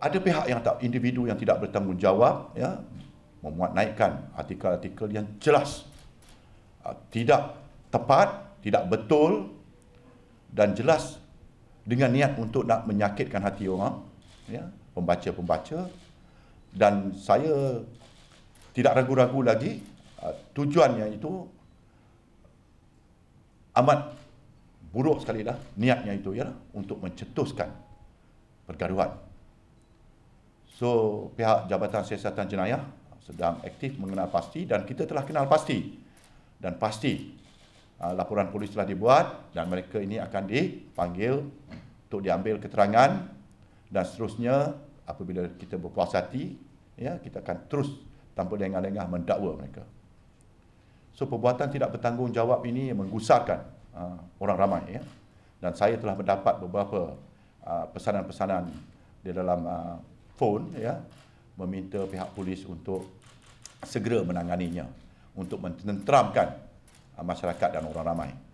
ada pihak yang tak individu yang tidak bertanggungjawab ya memuat naikkan artikel-artikel yang jelas ah, tidak tepat, tidak betul dan jelas dengan niat untuk nak menyakitkan hati orang ya pembaca-pembaca dan saya tidak ragu-ragu lagi uh, tujuannya itu amat buruk sekali dah niatnya itu ya untuk mencetuskan pergaduhan So pihak Jabatan Siasatan Jenayah sedang aktif mengenal pasti dan kita telah kenal pasti dan pasti uh, laporan polis telah dibuat dan mereka ini akan dipanggil untuk diambil keterangan dan seterusnya apabila kita berpuas hati ya kita akan terus tanpa lengah-lengah mendakwa mereka. So perbuatan tidak bertanggungjawab ini menggusarkan uh, ah, orang ramai ya dan saya telah mendapat beberapa uh, pesanan-pesanan di dalam uh, telefon ya meminta pihak polis untuk segera menanganinya untuk menenteramkan ah, masyarakat dan orang ramai.